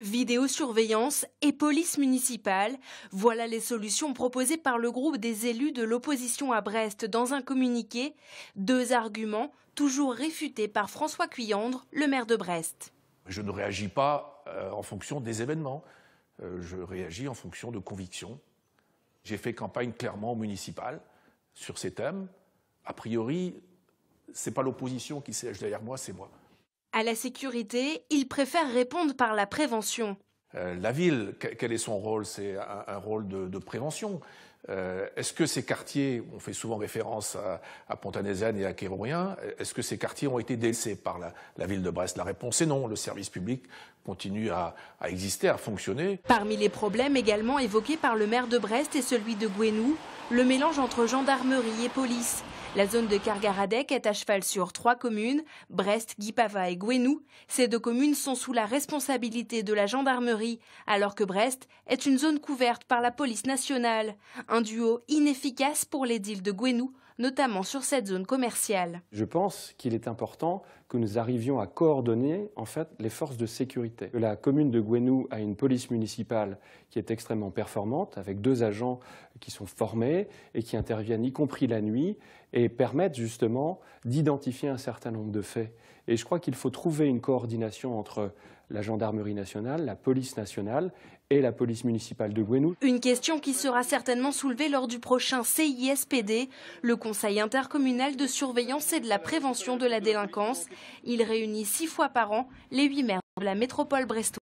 Vidéosurveillance et police municipale, voilà les solutions proposées par le groupe des élus de l'opposition à Brest dans un communiqué, deux arguments toujours réfutés par François Cuyandre, le maire de Brest. Je ne réagis pas euh, en fonction des événements, euh, je réagis en fonction de convictions. J'ai fait campagne clairement municipale sur ces thèmes. A priori, ce n'est pas l'opposition qui siège derrière moi, c'est moi. À la sécurité, il préfère répondre par la prévention. Euh, la ville, quel est son rôle C'est un, rôle de, prévention. Euh, est-ce que ces quartiers, on fait souvent référence à, à et à Kérourien, est-ce que ces quartiers ont été délaissés par la, ville de Brest La réponse est non. Le service public continue à, exister, à fonctionner. Parmi les problèmes également évoqués par le maire de Brest et celui de Gouenou, le mélange entre gendarmerie et police. La zone de Cargaradec est à cheval sur trois communes, Brest, Guipava et Gwenou. Ces deux communes sont sous la responsabilité de la gendarmerie, alors que Brest est une zone couverte par la police nationale. Un duo inefficace pour les deals de Gwenou, notamment sur cette zone commerciale. Je pense qu'il est important que nous arrivions à coordonner en fait les forces de sécurité. La commune de Gwenou a une police municipale qui est extrêmement performante, avec deux agents qui sont formés, et qui interviennent y compris la nuit et permettent justement d'identifier un certain nombre de faits. Et je crois qu'il faut trouver une coordination entre la gendarmerie nationale, la police nationale et la police municipale de Gwenou. Une question qui sera certainement soulevée lors du prochain CISPD, le Conseil intercommunal de surveillance et de la prévention de la délinquance. Il réunit six fois par an les huit maires de la métropole Bresto.